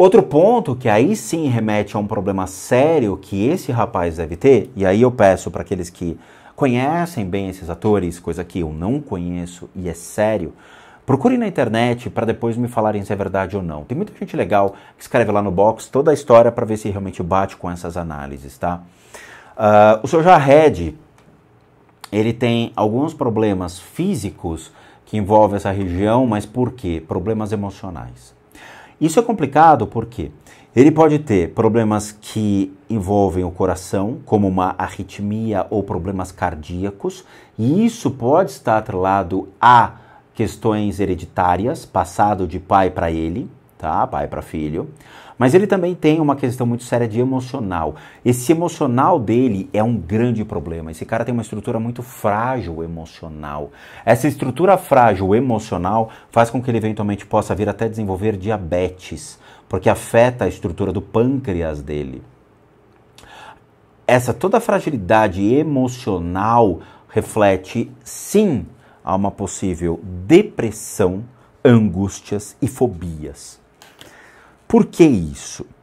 Outro ponto que aí sim remete a um problema sério que esse rapaz deve ter, e aí eu peço para aqueles que conhecem bem esses atores, coisa que eu não conheço e é sério, procurem na internet para depois me falarem se é verdade ou não. Tem muita gente legal que escreve lá no box toda a história para ver se realmente bate com essas análises, tá? Uh, o seu Jared, ele tem alguns problemas físicos que envolvem essa região, mas por quê? Problemas emocionais. Isso é complicado porque ele pode ter problemas que envolvem o coração, como uma arritmia ou problemas cardíacos, e isso pode estar atrelado a questões hereditárias, passado de pai para ele tá? Pai para filho. Mas ele também tem uma questão muito séria de emocional. Esse emocional dele é um grande problema. Esse cara tem uma estrutura muito frágil emocional. Essa estrutura frágil emocional faz com que ele eventualmente possa vir até desenvolver diabetes, porque afeta a estrutura do pâncreas dele. Essa toda fragilidade emocional reflete sim a uma possível depressão, angústias e fobias. Por que isso?